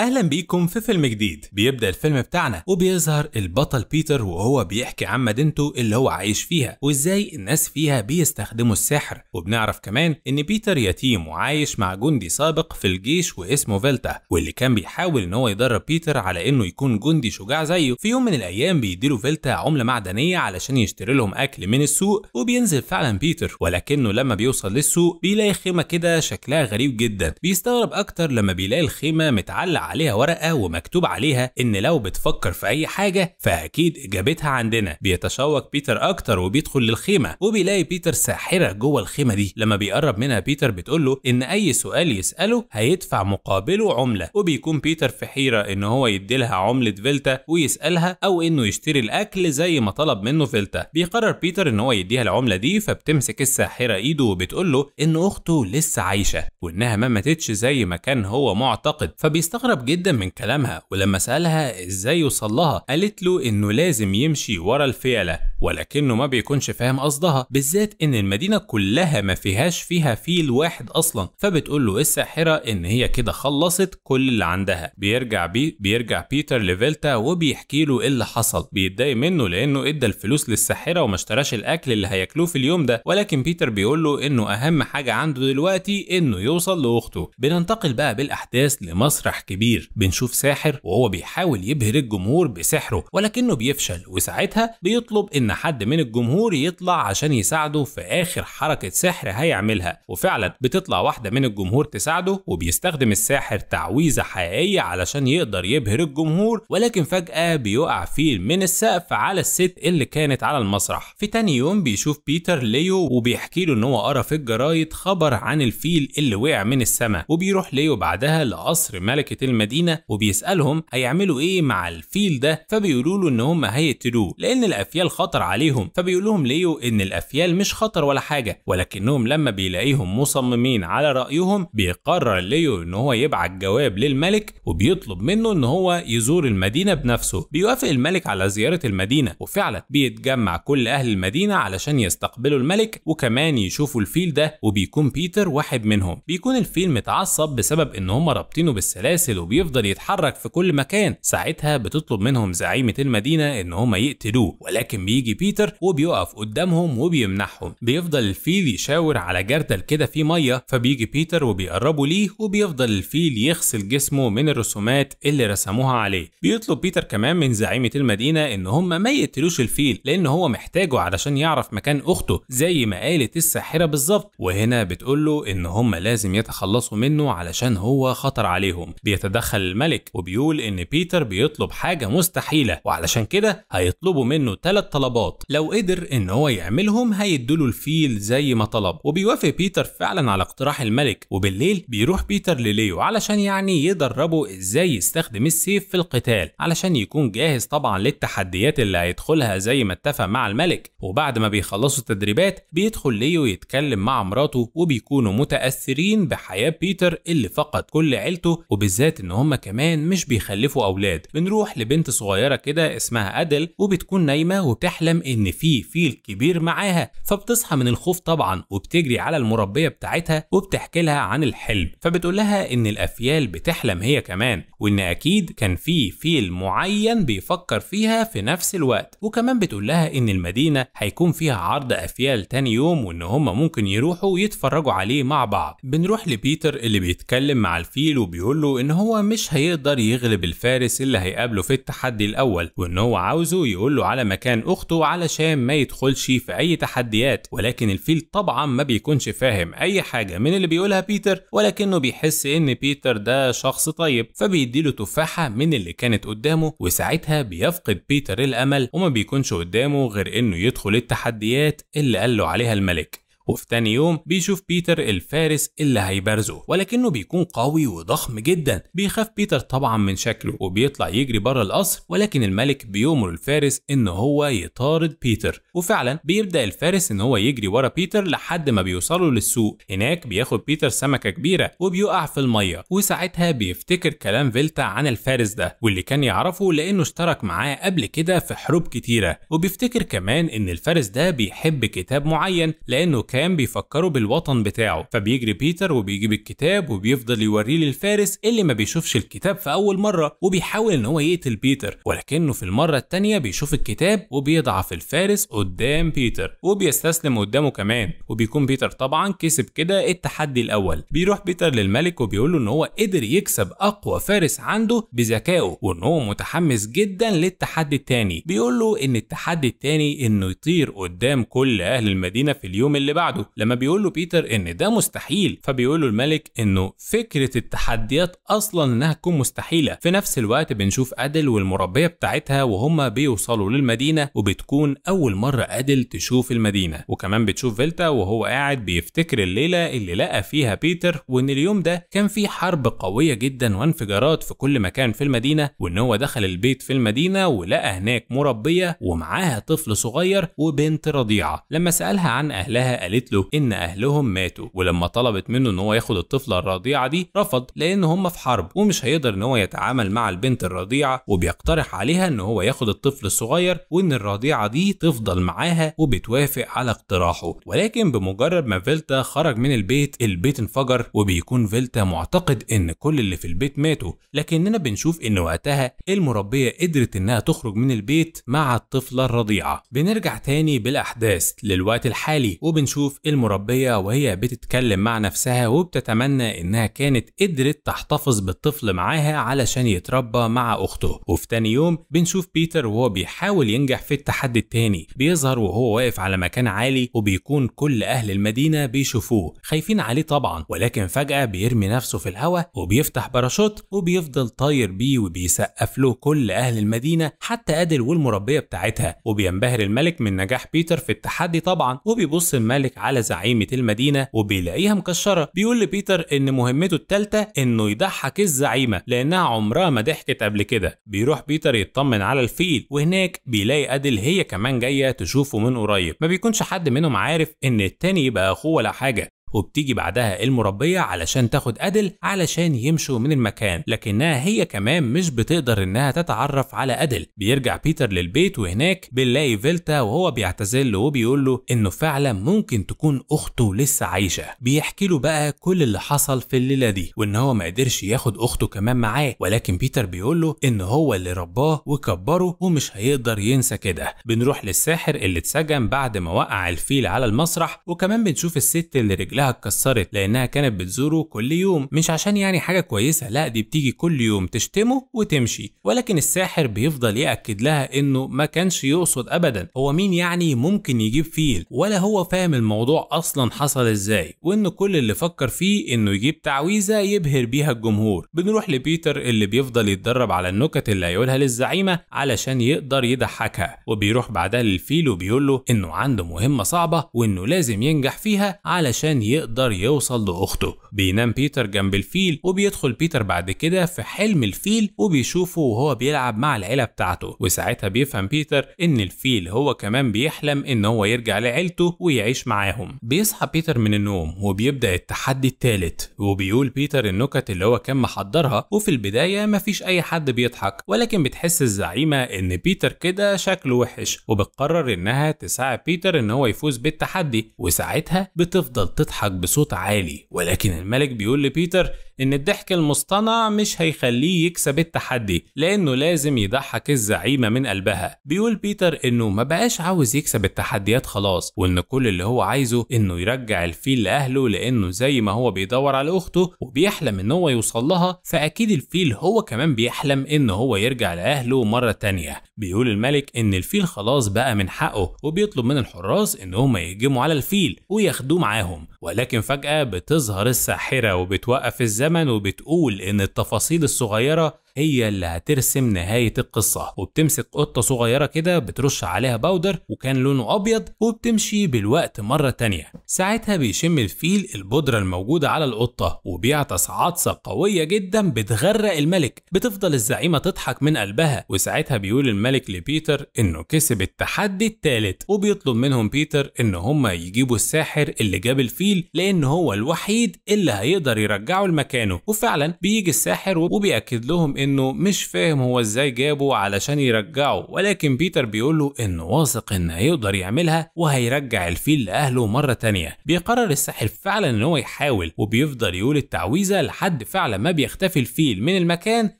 اهلا بيكم في فيلم جديد بيبدا الفيلم بتاعنا وبيظهر البطل بيتر وهو بيحكي عن مدينته اللي هو عايش فيها وازاي الناس فيها بيستخدموا السحر وبنعرف كمان ان بيتر يتيم وعايش مع جندي سابق في الجيش واسمه فيلتا واللي كان بيحاول ان هو يدرب بيتر على انه يكون جندي شجاع زيه في يوم من الايام بيديله فيلتا عمله معدنيه علشان يشتري لهم اكل من السوق وبينزل فعلا بيتر ولكنه لما بيوصل للسوق بيلاقي خيمه كده شكلها غريب جدا بيستغرب اكتر لما بيلاقي الخيمه متعلقه عليها ورقه ومكتوب عليها ان لو بتفكر في اي حاجه فاكيد اجابتها عندنا بيتشوق بيتر اكتر وبيدخل للخيمه وبيلاقي بيتر ساحره جوه الخيمه دي لما بيقرب منها بيتر بتقول له ان اي سؤال يساله هيدفع مقابله عمله وبيكون بيتر في حيره ان هو يدي لها عمله فيلتا ويسالها او انه يشتري الاكل زي ما طلب منه فيلتا بيقرر بيتر ان هو يديها العمله دي فبتمسك الساحره ايده وبتقول له ان اخته لسه عايشه وانها ما ماتتش زي ما كان هو معتقد فبيستغرب استغرب جدا من كلامها ولما سألها ازاي يوصل لها قالت له انه لازم يمشي ورا الفيلة ولكنه ما بيكونش فاهم قصدها بالذات ان المدينه كلها ما فيهاش فيها فيل واحد اصلا فبتقول له إيه الساحره ان هي كده خلصت كل اللي عندها بيرجع بي بيرجع بيتر لفيلتا وبيحكي له ايه اللي حصل بيتضايق منه لانه ادى الفلوس للساحره وما اشتراش الاكل اللي هياكلوه في اليوم ده ولكن بيتر بيقول له انه اهم حاجه عنده دلوقتي انه يوصل لاخته بننتقل بقى بالاحداث لمسرح كبير بنشوف ساحر وهو بيحاول يبهر الجمهور بسحره ولكنه بيفشل وساعتها بيطلب ان حد من الجمهور يطلع عشان يساعده في اخر حركه سحر هيعملها وفعلا بتطلع واحده من الجمهور تساعده وبيستخدم الساحر تعويذه حقيقيه علشان يقدر يبهر الجمهور ولكن فجاه بيقع فيل من السقف على الست اللي كانت على المسرح في تاني يوم بيشوف بيتر ليو وبيحكي له ان هو قرا في الجرايد خبر عن الفيل اللي وقع من السماء وبيروح ليو بعدها لقصر ملكه المدينه وبيسالهم هيعملوا ايه مع الفيل ده فبيقولوا له ان هم هيقتلوه لان الافيال خطر خطر عليهم فبيقول لهم ليو ان الافيال مش خطر ولا حاجه ولكنهم لما بيلاقيهم مصممين على رايهم بيقرر ليو ان هو يبعت جواب للملك وبيطلب منه ان هو يزور المدينه بنفسه بيوافق الملك على زياره المدينه وفعلا بيتجمع كل اهل المدينه علشان يستقبلوا الملك وكمان يشوفوا الفيل ده وبيكون بيتر واحد منهم بيكون الفيل متعصب بسبب ان هم رابطينه بالسلاسل وبيفضل يتحرك في كل مكان ساعتها بتطلب منهم زعيمه المدينه ان هم يقتلوه ولكن بيجي بيجي بيتر وبيقف قدامهم وبيمنحهم بيفضل الفيل يشاور على جردل كده فيه ميه فبيجي بيتر وبيقربوا ليه وبيفضل الفيل يغسل جسمه من الرسومات اللي رسموها عليه بيطلب بيتر كمان من زعيمه المدينه ان هم ما يقتلوش الفيل لان هو محتاجه علشان يعرف مكان اخته زي ما قالت الساحره بالظبط وهنا بتقول له ان هم لازم يتخلصوا منه علشان هو خطر عليهم بيتدخل الملك وبيقول ان بيتر بيطلب حاجه مستحيله وعلشان كده هيطلبوا منه ثلاث طلبات طلبات لو قدر ان هو يعملهم هيدوله الفيل زي ما طلب وبيوافق بيتر فعلا على اقتراح الملك وبالليل بيروح بيتر لليو علشان يعني يدربه ازاي يستخدم السيف في القتال علشان يكون جاهز طبعا للتحديات اللي هيدخلها زي ما اتفق مع الملك وبعد ما بيخلصوا التدريبات بيدخل ليو يتكلم مع مراته وبيكونوا متأثرين بحياة بيتر اللي فقد كل عيلته وبالذات ان هما كمان مش بيخلفوا اولاد بنروح لبنت صغيرة كده اسمها أدل وبتكون نايمة وبتحلم بتحلم ان في فيل كبير معاها فبتصحى من الخوف طبعا وبتجري على المربيه بتاعتها وبتحكي لها عن الحلم فبتقول لها ان الافيال بتحلم هي كمان وان اكيد كان في فيل معين بيفكر فيها في نفس الوقت وكمان بتقول لها ان المدينه هيكون فيها عرض افيال تاني يوم وان هم ممكن يروحوا يتفرجوا عليه مع بعض بنروح لبيتر اللي بيتكلم مع الفيل وبيقول له ان هو مش هيقدر يغلب الفارس اللي هيقابله في التحدي الاول وان هو عاوزه يقول له على مكان اخته وأخته علشان ما يدخلش في أي تحديات ولكن الفيل طبعا ما بيكونش فاهم أي حاجة من اللي بيقولها بيتر ولكنه بيحس إن بيتر ده شخص طيب فبيديله تفاحة من اللي كانت قدامه وساعتها بيفقد بيتر الأمل وما بيكونش قدامه غير إنه يدخل التحديات اللي قال له عليها الملك وفي تاني يوم بيشوف بيتر الفارس اللي هيبارزه ولكنه بيكون قوي وضخم جدا بيخاف بيتر طبعا من شكله وبيطلع يجري بره القصر ولكن الملك بيأمر الفارس ان هو يطارد بيتر وفعلا بيبدأ الفارس ان هو يجري ورا بيتر لحد ما بيوصلوا للسوق هناك بياخد بيتر سمكة كبيرة وبيقع في المية وساعتها بيفتكر كلام فيلتا عن الفارس ده واللي كان يعرفه لانه اشترك معاه قبل كده في حروب كتيرة وبيفتكر كمان ان الفارس ده بيحب كتاب معين لانه كان كان بيفكروا بالوطن بتاعه فبيجري بيتر وبيجيب الكتاب وبيفضل يوريه للفارس اللي ما بيشوفش الكتاب في اول مره وبيحاول ان هو يقتل بيتر ولكنه في المره التانيه بيشوف الكتاب وبيضعف الفارس قدام بيتر وبيستسلم قدامه كمان وبيكون بيتر طبعا كسب كده التحدي الاول بيروح بيتر للملك وبيقول له ان هو قدر يكسب اقوى فارس عنده بذكائه وان هو متحمس جدا للتحدي التاني بيقول له ان التحدي التاني انه يطير قدام كل اهل المدينه في اليوم اللي بعده بعده لما بيقول له بيتر ان ده مستحيل فبيقول له الملك انه فكره التحديات اصلا انها تكون مستحيله في نفس الوقت بنشوف ادل والمربيه بتاعتها وهما بيوصلوا للمدينه وبتكون اول مره ادل تشوف المدينه وكمان بتشوف فيلتا وهو قاعد بيفتكر الليله اللي لقى فيها بيتر وان اليوم ده كان في حرب قويه جدا وانفجارات في كل مكان في المدينه وان هو دخل البيت في المدينه ولقى هناك مربيه ومعاها طفل صغير وبنت رضيعه لما سالها عن اهلها قالت له إن أهلهم ماتوا ولما طلبت منه إن هو ياخد الطفلة الرضيعة دي رفض لأن هم في حرب ومش هيقدر إن هو يتعامل مع البنت الرضيعة وبيقترح عليها إن هو ياخد الطفل الصغير وإن الرضيعة دي تفضل معاها وبتوافق على اقتراحه ولكن بمجرد ما فيلتا خرج من البيت البيت انفجر وبيكون فيلتا معتقد إن كل اللي في البيت ماتوا لكننا بنشوف إن وقتها المربية قدرت إنها تخرج من البيت مع الطفلة الرضيعة بنرجع تاني بالأحداث للوقت الحالي وبنشوف بنشوف المربية وهي بتتكلم مع نفسها وبتتمنى إنها كانت قدرت تحتفظ بالطفل معاها علشان يتربى مع أخته وفي تاني يوم بنشوف بيتر وهو بيحاول ينجح في التحدي التاني بيظهر وهو واقف على مكان عالي وبيكون كل أهل المدينة بيشوفوه خايفين عليه طبعا ولكن فجأة بيرمي نفسه في الهواء وبيفتح باراشوت وبيفضل طاير بيه وبيسقف له كل أهل المدينة حتى أدل والمربية بتاعتها وبينبهر الملك من نجاح بيتر في التحدي طبعا وبيبص الملك بيشرك على زعيمة المدينة وبيلاقيها مكشرة بيقول لبيتر إن مهمته التالتة إنه يضحك الزعيمة لأنها عمرها ما ضحكت قبل كده بيروح بيتر يطمن على الفيل وهناك بيلاقي أدل هي كمان جاية تشوفه من قريب ما بيكونش حد منهم عارف إن التاني يبقى أخوه ولا حاجة وبتيجي بعدها المربية علشان تاخد أدل علشان يمشوا من المكان لكنها هي كمان مش بتقدر إنها تتعرف على أدل بيرجع بيتر للبيت وهناك بنلاقي فيلتا وهو بيعتذر له وبيقول له إنه فعلا ممكن تكون أخته لسه عايشة بيحكي له بقى كل اللي حصل في الليلة دي وإن هو ما قدرش ياخد أخته كمان معاه ولكن بيتر بيقول له إن هو اللي رباه وكبره ومش هيقدر ينسى كده بنروح للساحر اللي اتسجن بعد ما وقع الفيل على المسرح وكمان بنشوف الست اللي رجلها رجلها اتكسرت لانها كانت بتزوره كل يوم مش عشان يعني حاجه كويسه لا دي بتيجي كل يوم تشتمه وتمشي ولكن الساحر بيفضل ياكد لها انه ما كانش يقصد ابدا هو مين يعني ممكن يجيب فيل ولا هو فاهم الموضوع اصلا حصل ازاي وان كل اللي فكر فيه انه يجيب تعويذه يبهر بيها الجمهور بنروح لبيتر اللي بيفضل يتدرب على النكت اللي هيقولها للزعيمه علشان يقدر يضحكها وبيروح بعدها للفيل وبيقول له انه عنده مهمه صعبه وانه لازم ينجح فيها علشان يقدر يوصل لأخته بينام بيتر جنب الفيل وبيدخل بيتر بعد كده في حلم الفيل وبيشوفه وهو بيلعب مع العيلة بتاعته وساعتها بيفهم بيتر إن الفيل هو كمان بيحلم إن هو يرجع لعيلته ويعيش معاهم بيصحى بيتر من النوم وبيبدأ التحدي الثالث وبيقول بيتر النكت اللي هو كان محضرها وفي البداية مفيش أي حد بيضحك ولكن بتحس الزعيمة إن بيتر كده شكله وحش وبتقرر إنها تساعد بيتر إن هو يفوز بالتحدي وساعتها بتفضل تضحك بيضحك بصوت عالي ولكن الملك بيقول لبيتر إن الضحك المصطنع مش هيخليه يكسب التحدي لأنه لازم يضحك الزعيمة من قلبها بيقول بيتر إنه ما بقاش عاوز يكسب التحديات خلاص وإن كل اللي هو عايزه إنه يرجع الفيل لأهله لأنه زي ما هو بيدور على أخته وبيحلم إن هو يوصل لها فأكيد الفيل هو كمان بيحلم إن هو يرجع لأهله مرة تانية بيقول الملك إن الفيل خلاص بقى من حقه وبيطلب من الحراس إن هم يهجموا على الفيل وياخدوه معاهم ولكن فجأة بتظهر الساحرة وبتوقف الزمن وبتقول إن التفاصيل الصغيرة هي اللي هترسم نهاية القصة وبتمسك قطة صغيرة كده بترش عليها باودر وكان لونه أبيض وبتمشي بالوقت مرة تانية ساعتها بيشم الفيل البودرة الموجودة على القطة وبيعطس عطسة قوية جدا بتغرق الملك بتفضل الزعيمة تضحك من قلبها وساعتها بيقول الملك لبيتر إنه كسب التحدي الثالث وبيطلب منهم بيتر إن هما يجيبوا الساحر اللي جاب الفيل لأن هو الوحيد اللي هيقدر يرجعه لمكانه وفعلا بيجي الساحر وبيأكد لهم انه مش فاهم هو ازاي جابه علشان يرجعه ولكن بيتر له انه واثق ان هيقدر يعملها وهيرجع الفيل لاهله مرة تانية بيقرر الساحر فعلا ان هو يحاول وبيفضل يقول التعويذة لحد فعلا ما بيختفي الفيل من المكان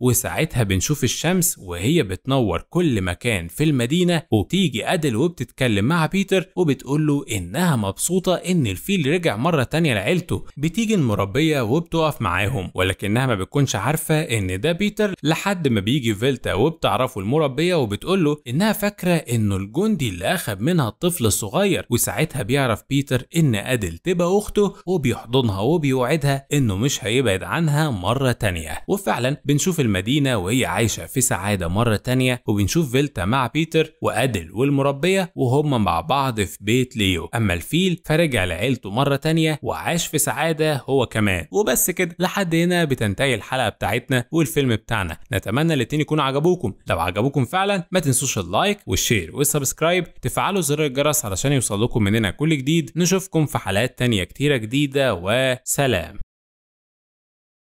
وساعتها بنشوف الشمس وهي بتنور كل مكان في المدينة وبتيجي ادل وبتتكلم مع بيتر وبتقول له انها مبسوطة ان الفيل رجع مرة تانية لعيلته بتيجي المربية وبتقف معاهم ولكنها ما بتكونش عارفة ان ده بيتر الشر لحد ما بيجي فيلتا وبتعرفه المربيه وبتقول له انها فاكره انه الجندي اللي اخذ منها الطفل الصغير وساعتها بيعرف بيتر ان ادل تبقى اخته وبيحضنها وبيوعدها انه مش هيبعد عنها مره تانيه وفعلا بنشوف المدينه وهي عايشه في سعاده مره تانيه وبنشوف فيلتا مع بيتر وادل والمربيه وهم مع بعض في بيت ليو اما الفيل فرجع لعيلته مره تانيه وعاش في سعاده هو كمان وبس كده لحد هنا بتنتهي الحلقه بتاعتنا والفيلم بتاعنا بتاعنا نتمنى الاتنين يكونوا عجبوكم لو عجبوكم فعلا ما تنسوش اللايك والشير والسبسكرايب تفعلوا زر الجرس علشان يوصل لكم مننا كل جديد نشوفكم في حلقات تانية كتيرة جديدة وسلام